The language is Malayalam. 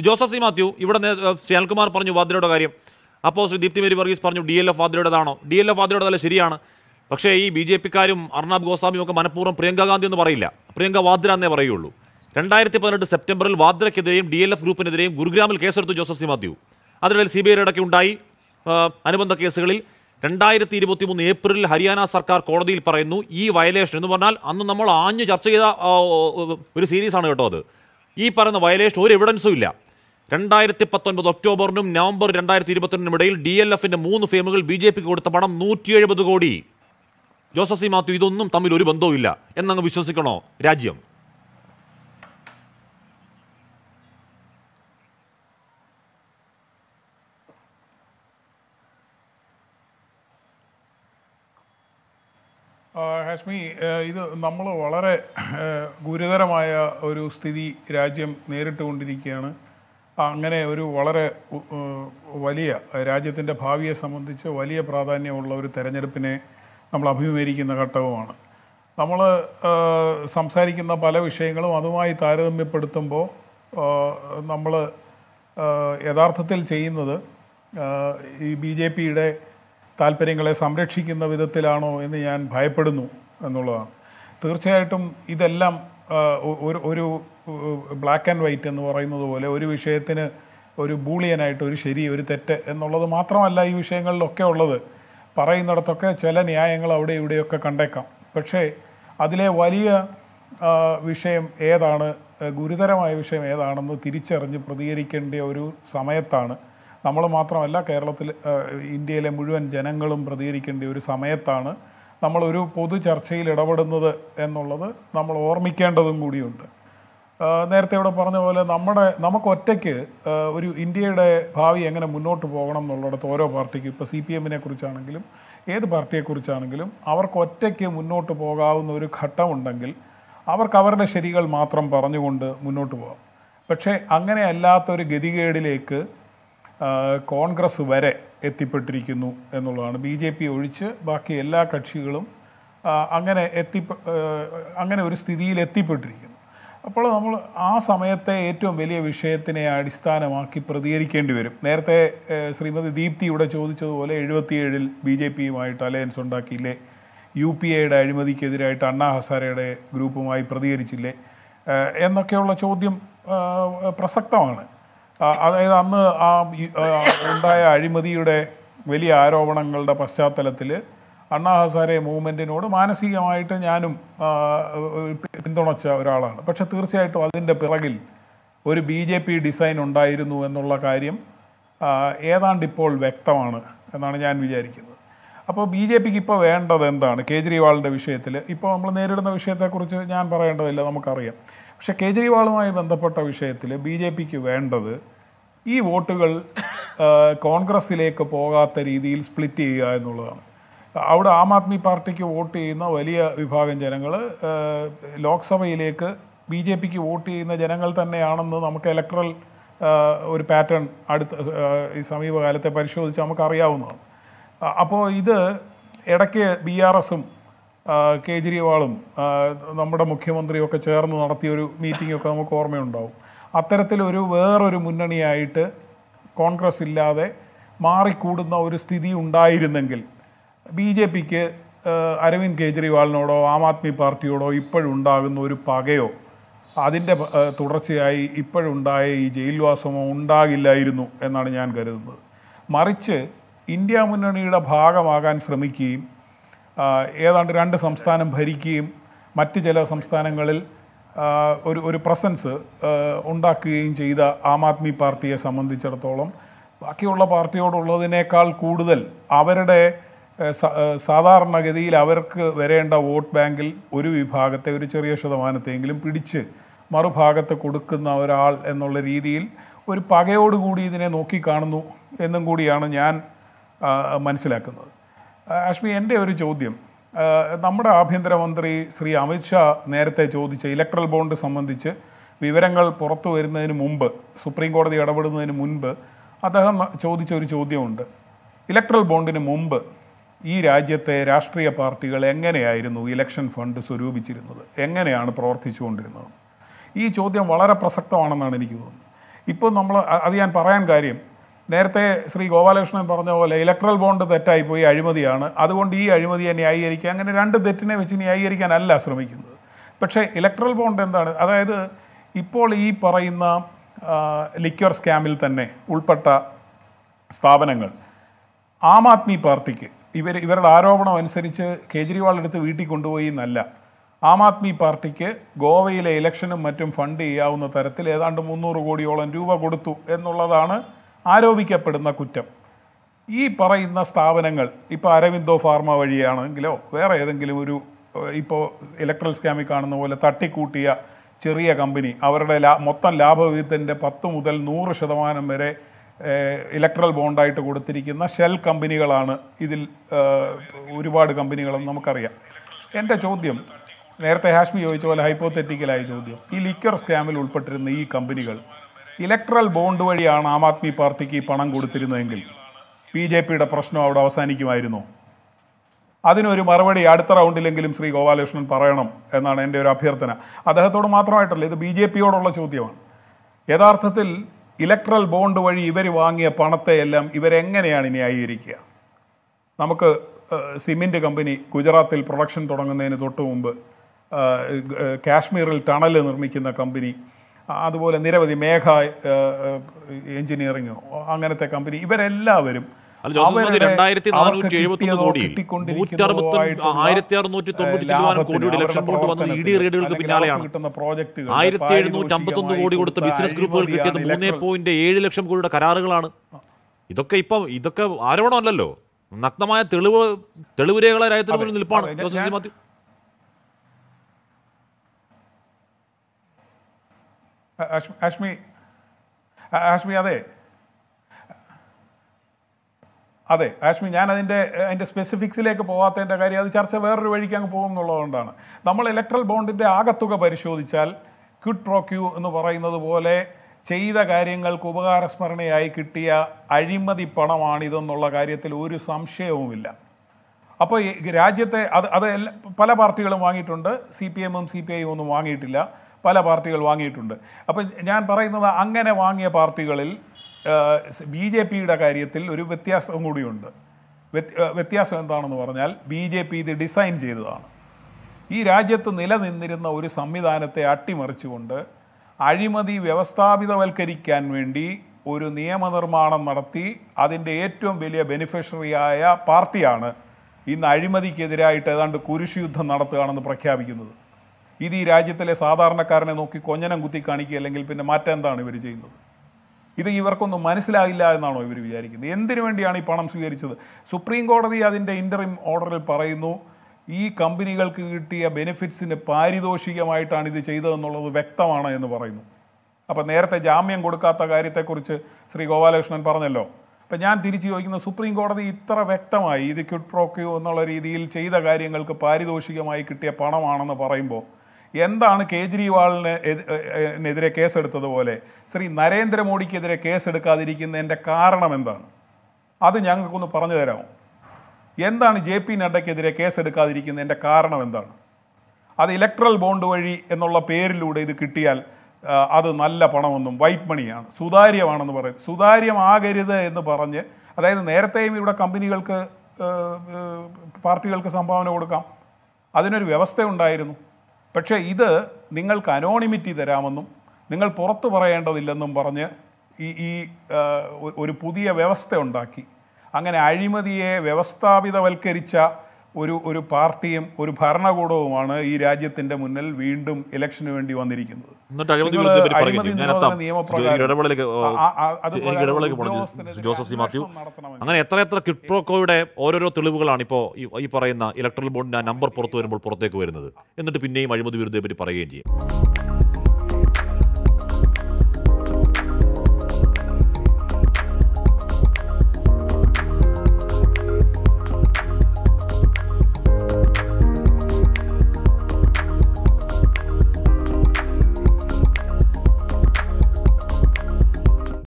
ശ്രീ ജോസഫ് സി മാത്യു ഇവിടെ ശ്യാൽകുമാർ പറഞ്ഞു വാദ്രയുടെ കാര്യം അപ്പോൾ ശ്രീ ദീപ്തി മേരി വർഗീസ് പറഞ്ഞു ഡി എൽ എഫ് വാദ്രയുടേതാണോ ഡി എൽ എഫ് വാദ്രയുടേതല്ല ശരിയാണ് പക്ഷേ ഈ ബി ജെ പിക്കാരും അർണാബ് ഗോസ്വാമിയും ഒക്കെ മനഃപൂർവ്വം പ്രിയങ്ക ഗാന്ധി എന്ന് പറയില്ല പ്രിയങ്ക വാദ്ര എന്നേ പറയുള്ളൂ രണ്ടായിരത്തി പതിനെട്ട് സെപ്റ്റംബറിൽ വാദ്രയ്ക്കെതിരെയും ഡി എൽ എഫ് ഗ്രൂപ്പിനെതിരെയും ഗുരുഗ്രാമിൽ കേസെടുത്തു ജോസഫ് സി മാത്യു അതിനിടയിൽ സി ബി ഐ ഇടയ്ക്ക് ഉണ്ടായി അനുബന്ധ കേസുകളിൽ രണ്ടായിരത്തി ഇരുപത്തി മൂന്ന് ഏപ്രിലിൽ ഹരിയാന സർക്കാർ കോടതിയിൽ പറയുന്നു ഈ വയലേഷൻ എന്ന് പറഞ്ഞാൽ അന്ന് നമ്മൾ ആഞ്ഞു ചർച്ച ചെയ്ത ഒരു സീരീസാണ് കേട്ടോ അത് ഈ പറയുന്ന വയലേഷൻ ഒരു എവിഡൻസും ഇല്ല രണ്ടായിരത്തി പത്തൊൻപത് ഒക്ടോബറിനും നവംബർ രണ്ടായിരത്തി ഇരുപത്തിരണ്ടിനും ഇടയിൽ ഡി എൽ എഫിൻ്റെ മൂന്ന് ഫേമുകൾ ബി ജെ പിക്ക് കൊടുത്ത പണം നൂറ്റി എഴുപത് കോടി ജോസഫ് സി മാത്യു ഇതൊന്നും തമ്മിൽ ഒരു ബന്ധവുമില്ല എന്നങ്ങ് വിശ്വസിക്കണോ രാജ്യം ഹാഷ്മി ഇത് നമ്മൾ വളരെ ഗുരുതരമായ ഒരു സ്ഥിതി രാജ്യം നേരിട്ടുകൊണ്ടിരിക്കുകയാണ് അങ്ങനെ ഒരു വളരെ വലിയ രാജ്യത്തിൻ്റെ ഭാവിയെ സംബന്ധിച്ച് വലിയ പ്രാധാന്യമുള്ള ഒരു തെരഞ്ഞെടുപ്പിനെ നമ്മൾ അഭിമുഖീകരിക്കുന്ന ഘട്ടവുമാണ് നമ്മൾ സംസാരിക്കുന്ന പല വിഷയങ്ങളും അതുമായി താരതമ്യപ്പെടുത്തുമ്പോൾ നമ്മൾ യഥാർത്ഥത്തിൽ ചെയ്യുന്നത് ഈ ബി ജെ പിയുടെ താല്പര്യങ്ങളെ സംരക്ഷിക്കുന്ന വിധത്തിലാണോ എന്ന് ഞാൻ ഭയപ്പെടുന്നു എന്നുള്ളതാണ് തീർച്ചയായിട്ടും ഇതെല്ലാം ഒരു ബ്ലാക്ക് ആൻഡ് വൈറ്റ് എന്ന് പറയുന്നത് പോലെ ഒരു വിഷയത്തിന് ഒരു ബൂളിയനായിട്ട് ഒരു ശരി ഒരു തെറ്റ് എന്നുള്ളത് മാത്രമല്ല ഈ വിഷയങ്ങളിലൊക്കെ ഉള്ളത് പറയുന്നിടത്തൊക്കെ ചില ന്യായങ്ങൾ അവിടെ ഇവിടെയൊക്കെ കണ്ടേക്കാം പക്ഷേ അതിലെ വലിയ വിഷയം ഏതാണ് ഗുരുതരമായ വിഷയം ഏതാണെന്ന് തിരിച്ചറിഞ്ഞ് പ്രതികരിക്കേണ്ട ഒരു സമയത്താണ് നമ്മൾ മാത്രമല്ല കേരളത്തിൽ ഇന്ത്യയിലെ മുഴുവൻ ജനങ്ങളും പ്രതികരിക്കേണ്ട ഒരു സമയത്താണ് നമ്മളൊരു പൊതു ചർച്ചയിൽ ഇടപെടുന്നത് എന്നുള്ളത് നമ്മൾ ഓർമ്മിക്കേണ്ടതും കൂടിയുണ്ട് നേരത്തെ ഇവിടെ പറഞ്ഞ പോലെ നമ്മുടെ നമുക്ക് ഒറ്റയ്ക്ക് ഒരു ഇന്ത്യയുടെ ഭാവി എങ്ങനെ മുന്നോട്ട് പോകണം എന്നുള്ളിടത്ത് ഓരോ പാർട്ടിക്കും ഇപ്പോൾ സി പി എമ്മിനെ കുറിച്ചാണെങ്കിലും ഏത് പാർട്ടിയെക്കുറിച്ചാണെങ്കിലും അവർക്ക് ഒറ്റയ്ക്ക് മുന്നോട്ട് പോകാവുന്ന ഒരു ഘട്ടമുണ്ടെങ്കിൽ അവർക്ക് അവരുടെ ശരികൾ മാത്രം പറഞ്ഞുകൊണ്ട് മുന്നോട്ട് പോകാം പക്ഷേ അങ്ങനെയല്ലാത്തൊരു ഗതികേടിലേക്ക് കോൺഗ്രസ് വരെ എത്തിപ്പെട്ടിരിക്കുന്നു എന്നുള്ളതാണ് ബി ജെ പി ഒഴിച്ച് ബാക്കി എല്ലാ കക്ഷികളും അങ്ങനെ എത്തി അങ്ങനെ ഒരു സ്ഥിതിയിൽ എത്തിപ്പെട്ടിരിക്കുന്നു അപ്പോൾ നമ്മൾ ആ സമയത്തെ ഏറ്റവും വലിയ വിഷയത്തിനെ അടിസ്ഥാനമാക്കി പ്രതികരിക്കേണ്ടി വരും നേരത്തെ ശ്രീമതി ദീപ്തി ഇവിടെ ചോദിച്ചതുപോലെ എഴുപത്തിയേഴിൽ ബി ജെ പിയുമായിട്ട് അലയൻസ് ഉണ്ടാക്കിയില്ലേ യു പി എയുടെ അഴിമതിക്കെതിരായിട്ട് അണ്ണാ ഹസാരയുടെ ഗ്രൂപ്പുമായി പ്രതികരിച്ചില്ലേ എന്നൊക്കെയുള്ള ചോദ്യം പ്രസക്തമാണ് അതായത് അന്ന് ആ ഉണ്ടായ അഴിമതിയുടെ വലിയ ആരോപണങ്ങളുടെ പശ്ചാത്തലത്തിൽ അണ്ണാ ഹസാരെ മൂവ്മെൻറ്റിനോട് മാനസികമായിട്ട് ഞാനും പിന്തുണച്ച ഒരാളാണ് പക്ഷെ തീർച്ചയായിട്ടും അതിൻ്റെ പിറകിൽ ഒരു ബി ജെ പി ഡിസൈൻ ഉണ്ടായിരുന്നു എന്നുള്ള കാര്യം ഏതാണ്ട് ഇപ്പോൾ വ്യക്തമാണ് എന്നാണ് ഞാൻ വിചാരിക്കുന്നത് അപ്പോൾ ബി ജെ പിക്ക് ഇപ്പോൾ വേണ്ടത് എന്താണ് കേജ്രിവാളിൻ്റെ വിഷയത്തിൽ ഇപ്പോൾ നമ്മൾ നേരിടുന്ന വിഷയത്തെക്കുറിച്ച് ഞാൻ പറയേണ്ടതില്ല നമുക്കറിയാം പക്ഷേ കേജ്രിവാളുമായി ബന്ധപ്പെട്ട വിഷയത്തിൽ ബി ജെ പിക്ക് വേണ്ടത് ഈ വോട്ടുകൾ കോൺഗ്രസ്സിലേക്ക് പോകാത്ത രീതിയിൽ സ്പ്ലിറ്റ് ചെയ്യുക എന്നുള്ളതാണ് അവിടെ ആം ആദ്മി പാർട്ടിക്ക് വോട്ട് ചെയ്യുന്ന വലിയ വിഭാഗം ജനങ്ങൾ ലോക്സഭയിലേക്ക് ബി ജെ പിക്ക് വോട്ട് ചെയ്യുന്ന ജനങ്ങൾ തന്നെയാണെന്ന് നമുക്ക് ഇലക്ട്രൽ ഒരു പാറ്റേൺ അടുത്ത ഈ സമീപകാലത്തെ പരിശോധിച്ച് നമുക്ക് അറിയാവുന്നതാണ് അപ്പോൾ ഇത് ഇടയ്ക്ക് ബി ആർ എസും കേജ്രിവാളും നമ്മുടെ മുഖ്യമന്ത്രിയൊക്കെ ചേർന്ന് നടത്തിയൊരു മീറ്റിങ്ങൊക്കെ നമുക്ക് ഓർമ്മയുണ്ടാവും അത്തരത്തിലൊരു വേറൊരു മുന്നണിയായിട്ട് കോൺഗ്രസ് ഇല്ലാതെ മാറിക്കൂടുന്ന ഒരു സ്ഥിതി ഉണ്ടായിരുന്നെങ്കിൽ ബി ജെ പിക്ക് അരവിന്ദ് കെജ്രിവാളിനോടോ ആം ആദ്മി പാർട്ടിയോടോ ഇപ്പോഴുണ്ടാകുന്ന ഒരു പകയോ അതിൻ്റെ തുടർച്ചയായി ഇപ്പോഴുണ്ടായ ഈ ജയിൽവാസമോ ഉണ്ടാകില്ലായിരുന്നു എന്നാണ് ഞാൻ കരുതുന്നത് മറിച്ച് ഇന്ത്യ മുന്നണിയുടെ ഭാഗമാകാൻ ശ്രമിക്കുകയും ഏതാണ്ട് രണ്ട് സംസ്ഥാനം ഭരിക്കുകയും മറ്റ് ചില സംസ്ഥാനങ്ങളിൽ ഒരു ഒരു പ്രസൻസ് ഉണ്ടാക്കുകയും ചെയ്ത ആം ആദ്മി പാർട്ടിയെ സംബന്ധിച്ചിടത്തോളം ബാക്കിയുള്ള പാർട്ടിയോടുള്ളതിനേക്കാൾ കൂടുതൽ അവരുടെ സാധാരണഗതിയിൽ അവർക്ക് വരേണ്ട വോട്ട് ബാങ്കിൽ ഒരു വിഭാഗത്തെ ഒരു ചെറിയ ശതമാനത്തെങ്കിലും പിടിച്ച് മറുഭാഗത്ത് കൊടുക്കുന്ന ഒരാൾ എന്നുള്ള രീതിയിൽ ഒരു പകയോടുകൂടി ഇതിനെ നോക്കിക്കാണുന്നു എന്നും കൂടിയാണ് ഞാൻ മനസ്സിലാക്കുന്നത് അഷ്മി എൻ്റെ ഒരു ചോദ്യം നമ്മുടെ ആഭ്യന്തരമന്ത്രി ശ്രീ അമിത്ഷാ നേരത്തെ ചോദിച്ച ഇലക്ട്രൽ ബോണ്ട് സംബന്ധിച്ച് വിവരങ്ങൾ പുറത്തു വരുന്നതിന് മുമ്പ് സുപ്രീം കോടതി ഇടപെടുന്നതിന് മുൻപ് അദ്ദേഹം ചോദിച്ച ഒരു ചോദ്യമുണ്ട് ഇലക്ട്രൽ ബോണ്ടിന് മുമ്പ് ഈ രാജ്യത്തെ രാഷ്ട്രീയ പാർട്ടികൾ എങ്ങനെയായിരുന്നു ഇലക്ഷൻ ഫണ്ട് സ്വരൂപിച്ചിരുന്നത് എങ്ങനെയാണ് പ്രവർത്തിച്ചുകൊണ്ടിരുന്നത് ഈ ചോദ്യം വളരെ പ്രസക്തമാണെന്നാണ് എനിക്ക് തോന്നുന്നത് ഇപ്പോൾ നമ്മൾ അത് ഞാൻ പറയാൻ കാര്യം നേരത്തെ ശ്രീ ഗോപാലകൃഷ്ണൻ പറഞ്ഞ പോലെ ഇലക്ട്രൽ ബോണ്ട് തെറ്റായിപ്പോയി അഴിമതിയാണ് അതുകൊണ്ട് ഈ അഴിമതിയെ ന്യായീകരിക്കുക അങ്ങനെ രണ്ട് തെറ്റിനെ വെച്ച് ന്യായീകരിക്കാനല്ല ശ്രമിക്കുന്നത് പക്ഷേ ഇലക്ട്രൽ ബോണ്ട് എന്താണ് അതായത് ഇപ്പോൾ ഈ പറയുന്ന ലിക്വർ സ്കാമിൽ തന്നെ ഉൾപ്പെട്ട സ്ഥാപനങ്ങൾ ആം ആദ്മി പാർട്ടിക്ക് ഇവർ ഇവരുടെ ആരോപണം അനുസരിച്ച് കേജ്രിവാൾ വീട്ടിൽ കൊണ്ടുപോയി എന്നല്ല ആം ആദ്മി പാർട്ടിക്ക് ഗോവയിലെ ഇലക്ഷനും മറ്റും ഫണ്ട് ചെയ്യാവുന്ന തരത്തിൽ ഏതാണ്ട് മുന്നൂറ് കോടിയോളം രൂപ കൊടുത്തു എന്നുള്ളതാണ് ആരോപിക്കപ്പെടുന്ന കുറ്റം ഈ പറയുന്ന സ്ഥാപനങ്ങൾ ഇപ്പോൾ അരവിന്ദോ ഫാർമ വഴിയാണെങ്കിലോ വേറെ ഏതെങ്കിലും ഒരു ഇപ്പോൾ ഇലക്ട്രൽ സ്കാമിൽ കാണുന്ന പോലെ തട്ടിക്കൂട്ടിയ ചെറിയ കമ്പനി അവരുടെ ലാ മൊത്തം ലാഭവിഹിതത്തിൻ്റെ പത്ത് മുതൽ നൂറ് ശതമാനം വരെ ഇലക്ട്രൽ ബോണ്ടായിട്ട് കൊടുത്തിരിക്കുന്ന ഷെൽ കമ്പനികളാണ് ഇതിൽ ഒരുപാട് കമ്പനികളെന്ന് നമുക്കറിയാം എൻ്റെ ചോദ്യം നേരത്തെ ഹാഷ്മി ചോദിച്ച പോലെ ഹൈപ്പോതെറ്റിക്കലായ ചോദ്യം ഈ ലിക്വർ സ്കാമിൽ ഉൾപ്പെട്ടിരുന്ന ഈ കമ്പനികൾ ഇലക്ട്രൽ ബോണ്ട് വഴിയാണ് ആം ആദ്മി പാർട്ടിക്ക് പണം കൊടുത്തിരുന്നതെങ്കിൽ ബി ജെ പിയുടെ പ്രശ്നം അവിടെ അവസാനിക്കുമായിരുന്നു അതിനൊരു മറുപടി അടുത്ത റൗണ്ടിലെങ്കിലും ശ്രീ ഗോപാലകൃഷ്ണൻ പറയണം എന്നാണ് എൻ്റെ ഒരു അഭ്യർത്ഥന അദ്ദേഹത്തോട് മാത്രമായിട്ടല്ല ഇത് ബി ജെ പിയോടുള്ള ചോദ്യമാണ് യഥാർത്ഥത്തിൽ ഇലക്ട്രൽ ബോണ്ട് വഴി ഇവർ വാങ്ങിയ പണത്തെയെല്ലാം ഇവരെങ്ങനെയാണ് ന്യായീകരിക്കുക നമുക്ക് സിമെൻ്റ് കമ്പനി ഗുജറാത്തിൽ പ്രൊഡക്ഷൻ തുടങ്ങുന്നതിന് തൊട്ട് മുമ്പ് കാശ്മീരിൽ ടണൽ നിർമ്മിക്കുന്ന കമ്പനി അതുപോലെ നിരവധി മേഘ എഞ്ചിനീയറിങ്ങോ അങ്ങനത്തെ കമ്പനി ഇവരെല്ലാവരും രണ്ടായിരത്തി കോടിയിൽ ഇലക്ഷൻ പിന്നാലെയാണ് കോടി കൊടുത്ത ബിസിനസ് ഗ്രൂപ്പുകൾ കിട്ടിയത് മൂന്നേ പോയിന്റ് ഏഴ് ലക്ഷം കോടിയുടെ കരാറുകളാണ് ഇതൊക്കെ ഇപ്പൊ ഇതൊക്കെ ആരോപണമല്ലല്ലോ നഗ്നമായ തെളിവ് തെളിവുരേഖകളെ രാജ്യത്തിന് മുന്നിൽ നിൽപ്പാണ് ആഷ്മി ആഷ്മി അതെ അതെ ആഷ്മി ഞാൻ അതിൻ്റെ അതിൻ്റെ സ്പെസിഫിക്സിലേക്ക് പോകാത്തതിൻ്റെ കാര്യം അത് ചർച്ച വേറൊരു വഴിക്ക് അങ്ങ് പോകും എന്നുള്ളതുകൊണ്ടാണ് നമ്മൾ ഇലക്ട്രൽ ബോണ്ടിൻ്റെ ആകത്തുക പരിശോധിച്ചാൽ ക്യുഡ് പ്രോക്യൂ എന്ന് പറയുന്നത് പോലെ ചെയ്ത കാര്യങ്ങൾക്ക് ഉപകാരസ്മരണയായി കിട്ടിയ അഴിമതി പണമാണിതെന്നുള്ള കാര്യത്തിൽ ഒരു സംശയവുമില്ല അപ്പോൾ രാജ്യത്തെ അത് അത് പല പാർട്ടികളും വാങ്ങിയിട്ടുണ്ട് സി പി എമ്മും സി പി ഐയും ഒന്നും വാങ്ങിയിട്ടില്ല പല പാർട്ടികൾ വാങ്ങിയിട്ടുണ്ട് അപ്പം ഞാൻ പറയുന്നത് അങ്ങനെ വാങ്ങിയ പാർട്ടികളിൽ ബി ജെ പിയുടെ കാര്യത്തിൽ ഒരു വ്യത്യാസം കൂടിയുണ്ട് വ്യത്യാസം എന്താണെന്ന് പറഞ്ഞാൽ ബി ജെ പി ഇത് ഡിസൈൻ ചെയ്തതാണ് ഈ രാജ്യത്ത് നിലനിന്നിരുന്ന ഒരു സംവിധാനത്തെ അട്ടിമറിച്ചുകൊണ്ട് അഴിമതി വ്യവസ്ഥാപിതവൽക്കരിക്കാൻ വേണ്ടി ഒരു നിയമനിർമ്മാണം നടത്തി അതിൻ്റെ ഏറ്റവും വലിയ ബെനിഫിഷ്യറിയായ പാർട്ടിയാണ് ഇന്ന് അഴിമതിക്കെതിരായിട്ട് ഏതാണ്ട് കുരിശുയുദ്ധം നടത്തുകയാണെന്ന് പ്രഖ്യാപിക്കുന്നത് ഇത് ഈ രാജ്യത്തിലെ സാധാരണക്കാരനെ നോക്കി കൊഞ്ഞനം കുത്തി കാണിക്കുക അല്ലെങ്കിൽ പിന്നെ മാറ്റെന്താണ് ഇവർ ചെയ്യുന്നത് ഇത് ഇവർക്കൊന്നും മനസ്സിലായില്ല എന്നാണോ ഇവർ വിചാരിക്കുന്നത് എന്തിനു വേണ്ടിയാണ് ഈ പണം സ്വീകരിച്ചത് സുപ്രീം കോടതി അതിൻ്റെ ഇൻ്ററിം ഓർഡറിൽ പറയുന്നു ഈ കമ്പനികൾക്ക് കിട്ടിയ ബെനിഫിറ്റ്സിന് പാരിതോഷികമായിട്ടാണ് ഇത് ചെയ്തതെന്നുള്ളത് വ്യക്തമാണ് എന്ന് പറയുന്നു അപ്പം നേരത്തെ ജാമ്യം കൊടുക്കാത്ത കാര്യത്തെക്കുറിച്ച് ശ്രീ ഗോപാലകൃഷ്ണൻ പറഞ്ഞല്ലോ അപ്പം ഞാൻ തിരിച്ചു ചോദിക്കുന്ന സുപ്രീം കോടതി ഇത്ര വ്യക്തമായി ഇത് ക്യുട്രോക്യോ എന്നുള്ള രീതിയിൽ ചെയ്ത കാര്യങ്ങൾക്ക് പാരിതോഷികമായി കിട്ടിയ പണമാണെന്ന് പറയുമ്പോൾ എന്താണ് കേജ്രിവാളിനെതിരെ കേസെടുത്തതുപോലെ ശ്രീ നരേന്ദ്രമോദിക്കെതിരെ കേസെടുക്കാതിരിക്കുന്നതിൻ്റെ കാരണം എന്താണ് അത് ഞങ്ങൾക്കൊന്ന് പറഞ്ഞു തരാമോ എന്താണ് ജെ പി നഡ്ഡയ്ക്കെതിരെ കേസെടുക്കാതിരിക്കുന്നതിൻ്റെ കാരണം എന്താണ് അത് ഇലക്ട്രൽ ബോണ്ട് വഴി എന്നുള്ള പേരിലൂടെ ഇത് കിട്ടിയാൽ അത് നല്ല പണമൊന്നും വൈറ്റ് മണിയാണ് സുതാര്യമാണെന്ന് പറയും സുതാര്യമാകരുത് എന്ന് പറഞ്ഞ് അതായത് നേരത്തെയും ഇവിടെ കമ്പനികൾക്ക് പാർട്ടികൾക്ക് സംഭാവന കൊടുക്കാം അതിനൊരു വ്യവസ്ഥ ഉണ്ടായിരുന്നു പക്ഷേ ഇത് നിങ്ങൾക്ക് അനോണിമിറ്റി തരാമെന്നും നിങ്ങൾ പുറത്തു പറയേണ്ടതില്ലെന്നും പറഞ്ഞ് ഈ ഈ ഒരു പുതിയ വ്യവസ്ഥ ഉണ്ടാക്കി അങ്ങനെ അഴിമതിയെ വ്യവസ്ഥാപിതവൽക്കരിച്ച ഒരു ഒരു പാർട്ടിയും ഒരു ഭരണകൂടവുമാണ് ഈ രാജ്യത്തിന്റെ മുന്നിൽ വീണ്ടും ഇലക്ഷന് വേണ്ടി വന്നിരിക്കുന്നത് ജോസഫ് സി മാത്യു അങ്ങനെ എത്ര എത്ര കിഡ്പ്രോക്കോയുടെ ഓരോരോ തെളിവുകളാണ് ഇപ്പോൾ ഈ പറയുന്ന ഇലക്ട്രൽ ബോണ്ടിന്റെ നമ്പർ പുറത്തു വരുമ്പോൾ പുറത്തേക്ക് വരുന്നത് എന്നിട്ട് പിന്നെയും അഴിമതി വിരുദ്ധയെ പറ്റി പറയുകയും ചെയ്യും